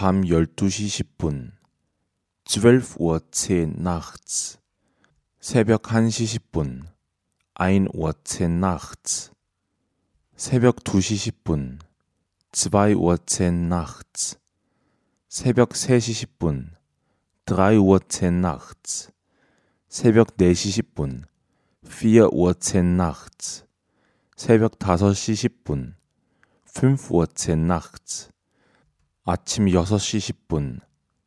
밤 12시 10분 12Uhr 10 nachts 새벽 1시 10분 1Uhr 10 nachts 새벽 2시 10분 2Uhr 10 nachts 새벽 3시 10분 3Uhr 10 nachts 새벽 4시 10분 4Uhr 10 nachts 새벽 5시 10분 5Uhr 10 nachts 아침 6시 10분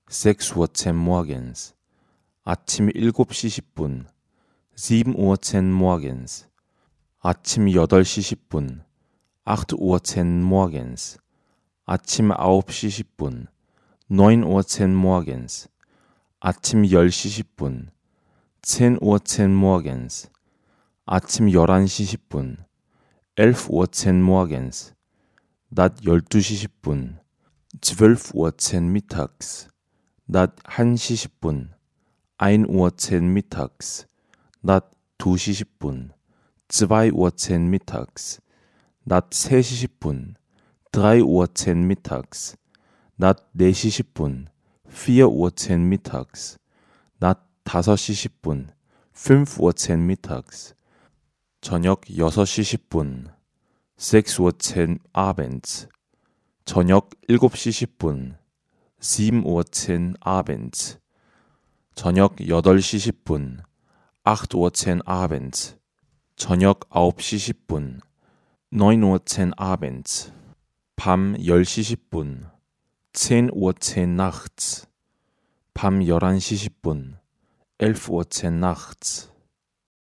Sex Uhr 10 morgens 아침 7시 10분 7 Uhr 10 morgens 아침 8시 10분 8 Uhr 10 morgens 아침 9시 10분 9 Uhr 10 morgens 아침 10시 10분 10 Uhr 10 morgens 아침 11시 10분 11 Uhr 10 morgens 낮 12시 10분 12 Uhr 10 mittags, 낮 1시 10분, 1 Uhr 10 mittags, 낮 2시 10분, 2 Uhr 10 mittags, 낮 3시 10분, 3 Uhr 10 mittags, 낮 4시 10분, 4 Uhr 10 mittags, 낮 5시 10분, 5 Uhr 10 mittags, 저녁 6시 10분, 6 Uhr 10 abends, 저녁 7시 10분 7:10 Abend 저녁 8시 10분 8:10 Abend 저녁 9시 10분 9:10 Abend 밤 10시 10분 10:10 Nachts 밤 11시 10분 11:10 Nachts